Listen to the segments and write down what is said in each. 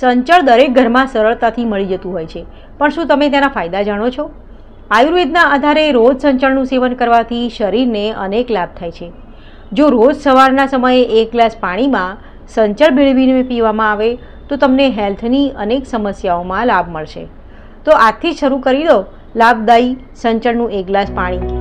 સંચળ દરેક ઘરમાં સરળતાથી મળી જતું હોય છે પણ શું તમે તેના ફાયદા જાણો છો આયુર્વેદના આધારે રોજ સંચળનું સેવન કરવાથી શરીરને અનેક લાભ થાય છે જો રોજ સવારના સમયે એક ગ્લાસ પાણીમાં સંચળ ભેળવીને પીવામાં આવે તો તમને હેલ્થની અનેક સમસ્યાઓમાં લાભ મળશે તો આજથી શરૂ કરી દો લાભદાયી સંચળનું એક ગ્લાસ પાણી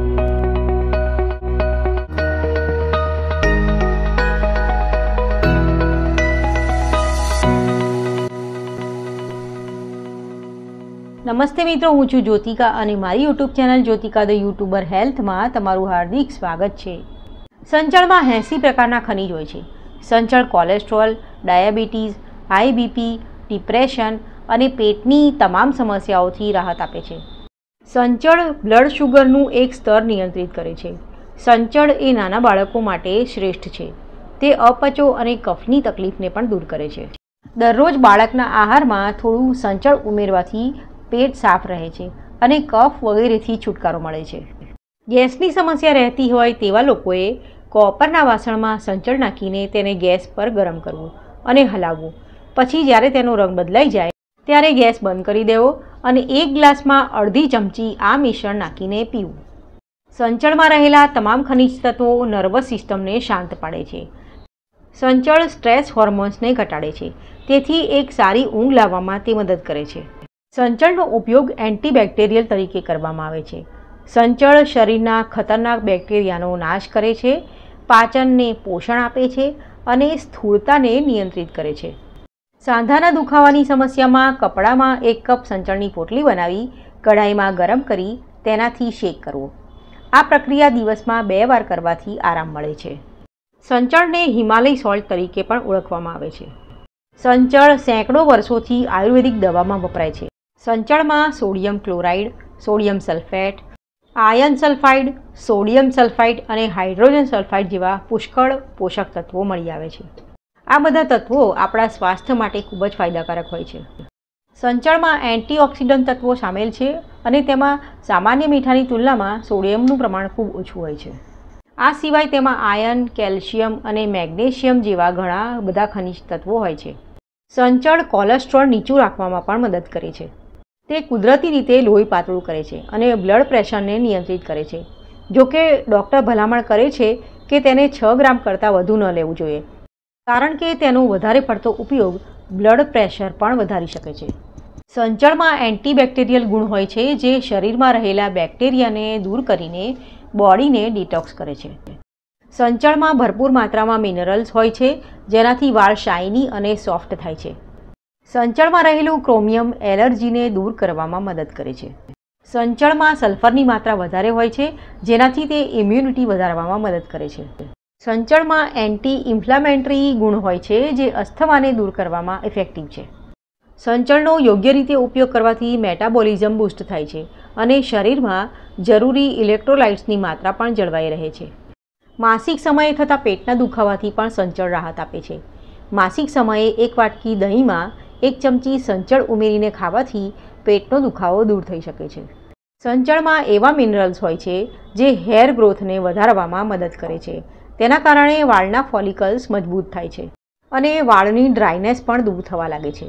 નમસ્તે મિત્રો હું છું જ્યોતિકા અને મારી YouTube channel Jyotika the YouTuber હેલ્થમાં તમારું હાર્દિક સ્વાગત છે સંચળમાં એંસી પ્રકારના ખનિજ હોય છે સંચળ કોલેસ્ટ્રોલ ડાયાબિટીસ હાઈ ડિપ્રેશન અને પેટની તમામ સમસ્યાઓથી રાહત આપે છે સંચળ બ્લડ શુગરનું એક સ્તર નિયંત્રિત કરે છે સંચળ એ નાના બાળકો માટે શ્રેષ્ઠ છે તે અપચો અને કફની તકલીફને પણ દૂર કરે છે દરરોજ બાળકના આહારમાં થોડું સંચળ ઉમેરવાથી પેટ સાફ રહે છે અને કફ વગેરેથી છુટકારો મળે છે ગેસની સમસ્યા રહેતી હોય તેવા લોકોએ કોપરના વાસણમાં સંચળ નાખીને તેને ગેસ પર ગરમ કરવું અને હલાવવું પછી જ્યારે તેનો રંગ બદલાઈ જાય ત્યારે ગેસ બંધ કરી દેવો અને એક ગ્લાસમાં અડધી ચમચી આ મિશ્રણ નાખીને પીવું સંચળમાં રહેલા તમામ ખનિજ તત્વો નર્વસ સિસ્ટમને શાંત પાડે છે સંચળ સ્ટ્રેસ હોર્મોન્સને ઘટાડે છે તેથી એક સારી ઊંઘ લાવવામાં તે મદદ કરે છે સંચળનો ઉપયોગ એન્ટીબેક્ટેરિયલ તરીકે કરવામાં આવે છે સંચળ શરીરના ખતરનાક બેક્ટેરિયાનો નાશ કરે છે પાચનને પોષણ આપે છે અને સ્થૂળતાને નિયંત્રિત કરે છે સાંધાના દુખાવાની સમસ્યામાં કપડામાં એક કપ સંચળની પોટલી બનાવી કઢાઈમાં ગરમ કરી તેનાથી શેક કરવો આ પ્રક્રિયા દિવસમાં બે વાર કરવાથી આરામ મળે છે સંચળને હિમાલય સોલ્ટ તરીકે પણ ઓળખવામાં આવે છે સંચળ સેંકડો વર્ષોથી આયુર્વેદિક દવામાં વપરાય છે સંચળમાં sodium chloride sodium sulphate ion sulphide sodium sulphide અને હાઇડ્રોજન સલ્ફાઇડ જેવા પુષ્કળ પોષક તત્વો મળી આવે છે આ બધા તત્વો આપણા સ્વાસ્થ્ય માટે ખૂબ જ ફાયદાકારક હોય છે સંચળમાં એન્ટીઓક્સિડન્ટ તત્વો સામેલ છે અને તેમાં સામાન્ય મીઠાની તુલનામાં સોડિયમનું પ્રમાણ ખૂબ ઓછું હોય છે આ સિવાય તેમાં આયન કેલ્શિયમ અને મેગ્નેશિયમ જેવા ઘણા બધા ખનિજ તત્વો હોય છે સંચળ કોલેસ્ટ્રોલ નીચું રાખવામાં પણ મદદ કરે છે તે કુદરતી રીતે લોહી પાતળું કરે છે અને બ્લડ પ્રેશરને નિયંત્રિત કરે છે જો કે ડૉક્ટર ભલામણ કરે છે કે તેને છ ગ્રામ કરતાં વધુ ન લેવું જોઈએ કારણ કે તેનો વધારે પડતો ઉપયોગ બ્લડ પ્રેશર પણ વધારી શકે છે સંચળમાં એન્ટીબેક્ટેરિયલ ગુણ હોય છે જે શરીરમાં રહેલા બેક્ટેરિયાને દૂર કરીને બોડીને ડિટોક્સ કરે છે સંચળમાં ભરપૂર માત્રામાં મિનરલ્સ હોય છે જેનાથી વાળ શાઇની અને સોફ્ટ થાય છે સંચળમાં રહેલું ક્રોમિયમ એલર્જીને દૂર કરવામાં મદદ કરે છે સંચળમાં સલ્ફરની માત્રા વધારે હોય છે જેનાથી તે ઇમ્યુનિટી વધારવામાં મદદ કરે છે સંચળમાં એન્ટી ઇન્ફ્લામેન્ટરી ગુણ હોય છે જે અસ્થમાને દૂર કરવામાં ઇફેક્ટિવ છે સંચળનો યોગ્ય રીતે ઉપયોગ કરવાથી મેટાબોલિઝમ બૂસ્ટ થાય છે અને શરીરમાં જરૂરી ઇલેક્ટ્રોલાઇટ્સની માત્રા પણ જળવાઈ રહે છે માસિક સમયે થતા પેટના દુખાવાથી પણ સંચળ રાહત આપે છે માસિક સમયે એક વાટકી દહીંમાં એક ચમચી સંચળ ઉમેરીને ખાવાથી પેટનો દુખાવો દૂર થઈ શકે છે સંચળમાં એવા મિનરલ્સ હોય છે જે હેર ગ્રોથને વધારવામાં મદદ કરે છે તેના કારણે વાળના ફોલિકલ્સ મજબૂત થાય છે અને વાળની ડ્રાયનેસ પણ દૂર થવા લાગે છે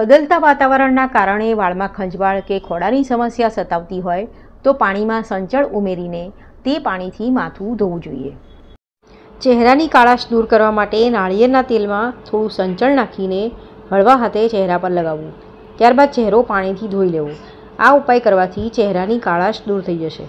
બદલતા વાતાવરણના કારણે વાળમાં ખંજવાળ કે ખોડાની સમસ્યા સતાવતી હોય તો પાણીમાં સંચળ ઉમેરીને તે પાણીથી માથું ધોવું જોઈએ ચહેરાની કાળાશ દૂર કરવા માટે નાળિયેરના તેલમાં થોડું સંચળ નાખીને હળવા હાથે ચહેરા પર લગાવવું ત્યારબાદ ચહેરો પાણીથી ધોઈ લેવો આ ઉપાય કરવાથી ચહેરાની કાળાશ દૂર થઈ જશે